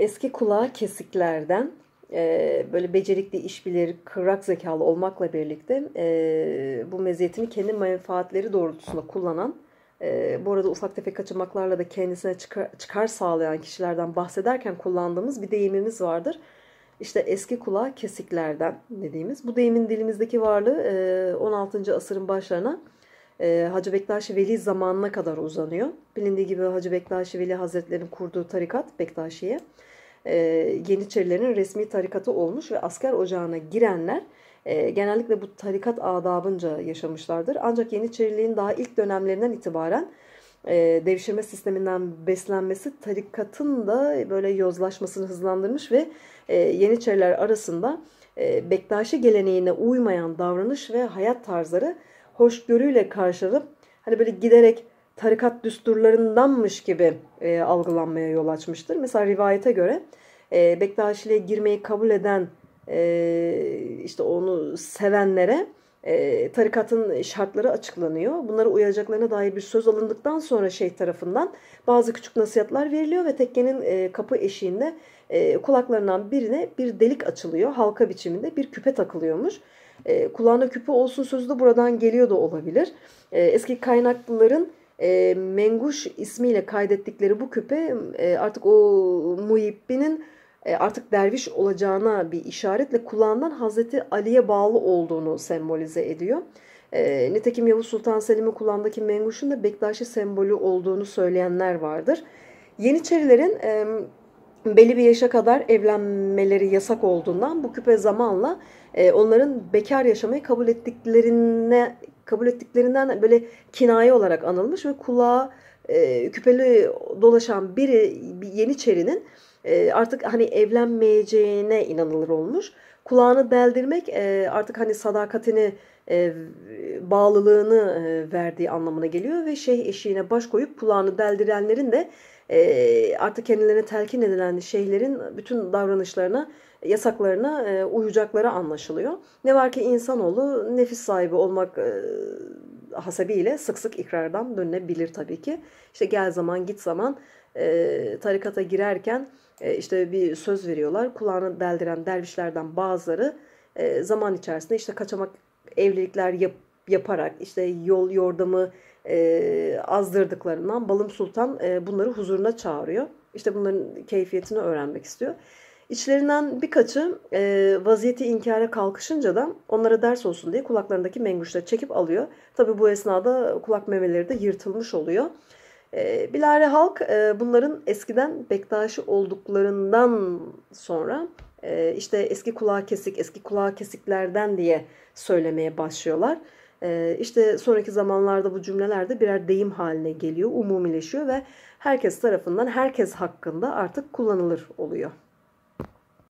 eski kulağı kesiklerden e, böyle becerikli işbileri, kırak zekalı olmakla birlikte e, bu meziyetini kendi menfaatleri doğrultusunda kullanan, e, bu arada ufak tefek kaçamaklarla da kendisine çıkar, çıkar sağlayan kişilerden bahsederken kullandığımız bir deyimimiz vardır. İşte eski kulağı kesiklerden dediğimiz. Bu deyimin dilimizdeki varlığı e, 16. asırın başlarına ee, Hacı Bektaşi Veli zamanına kadar uzanıyor. Bilindiği gibi Hacı Bektaşi Veli Hazretleri'nin kurduğu tarikat Bektaşi'ye e, Yeniçerilerin resmi tarikatı olmuş ve asker ocağına girenler e, genellikle bu tarikat adabınca yaşamışlardır. Ancak Yeniçeriliğin daha ilk dönemlerinden itibaren e, devşirme sisteminden beslenmesi tarikatın da böyle yozlaşmasını hızlandırmış ve e, Yeniçeriler arasında e, Bektaşi geleneğine uymayan davranış ve hayat tarzları hoşgörüyle karşılanıp hani böyle giderek tarikat düsturlarındanmış gibi e, algılanmaya yol açmıştır. Mesela rivayete göre e, Bektaşiliğe girmeyi kabul eden e, işte onu sevenlere e, tarikatın şartları açıklanıyor. Bunlara uyacaklarına dair bir söz alındıktan sonra şeyh tarafından bazı küçük nasihatler veriliyor ve tekkenin e, kapı eşiğinde e, kulaklarından birine bir delik açılıyor. Halka biçiminde bir küpe takılıyormuş e, kulağına küpe olsun sözü de buradan geliyor da olabilir. E, eski kaynaklıların e, Menguş ismiyle kaydettikleri bu küpe e, artık o Muhibbi'nin e, artık derviş olacağına bir işaretle kulağından Hazreti Ali'ye bağlı olduğunu sembolize ediyor. E, nitekim Yavuz Sultan Selim'in kulağındaki Menguş'un da Bektaşi sembolü olduğunu söyleyenler vardır. Yeniçerilerin e, belli bir yaşa kadar evlenmeleri yasak olduğundan bu küpe zamanla e, onların bekar yaşamayı kabul ettiklerine kabul ettiklerinden böyle kinaye olarak anılmış ve kulağa e, küpeli dolaşan biri bir yeniçerinin e, artık hani evlenmeyeceğine inanılır olmuş kulağını deldirmek e, artık hani sadakatini e, bağlılığını e, verdiği anlamına geliyor ve şeyh eşiğine baş koyup kulağını deldirenlerin de e, artık kendilerine telkin edilen şeyhlerin bütün davranışlarına, yasaklarına e, uyacakları anlaşılıyor. Ne var ki insanoğlu nefis sahibi olmak e, hasebiyle sık sık ikrardan dönülebilir tabii ki. İşte gel zaman git zaman e, tarikata girerken e, işte bir söz veriyorlar. Kulağını deldiren dervişlerden bazıları e, zaman içerisinde işte kaçamak evlilikler yap, yaparak işte yol yordamı e, azdırdıklarından Balım Sultan e, bunları huzuruna çağırıyor. İşte bunların keyfiyetini öğrenmek istiyor. İçlerinden birkaçı e, vaziyeti inkara kalkışınca da onlara ders olsun diye kulaklarındaki menguşları çekip alıyor. Tabi bu esnada kulak memeleri de yırtılmış oluyor. E, bilare halk e, bunların eskiden bektaşı olduklarından sonra e, işte eski kulağı kesik, eski kulağı kesiklerden diye söylemeye başlıyorlar. E, işte sonraki zamanlarda bu cümleler de birer deyim haline geliyor, umumileşiyor ve herkes tarafından herkes hakkında artık kullanılır oluyor.